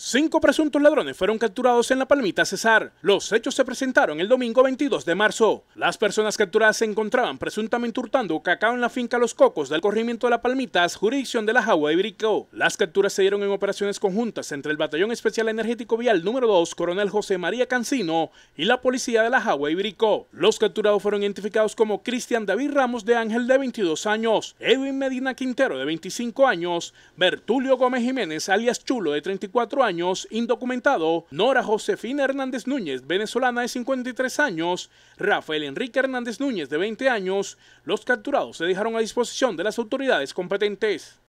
Cinco presuntos ladrones fueron capturados en La Palmita Cesar. Los hechos se presentaron el domingo 22 de marzo. Las personas capturadas se encontraban presuntamente hurtando cacao en la finca Los Cocos del corrimiento de La Palmitas, jurisdicción de la Jagua de Brico. Las capturas se dieron en operaciones conjuntas entre el Batallón Especial Energético Vial número 2, coronel José María Cancino, y la policía de la Jagua de Brico. Los capturados fueron identificados como Cristian David Ramos de Ángel de 22 años, Edwin Medina Quintero de 25 años, Bertulio Gómez Jiménez alias Chulo de 34 años, años, indocumentado, Nora Josefina Hernández Núñez, venezolana de 53 años, Rafael Enrique Hernández Núñez de 20 años, los capturados se dejaron a disposición de las autoridades competentes.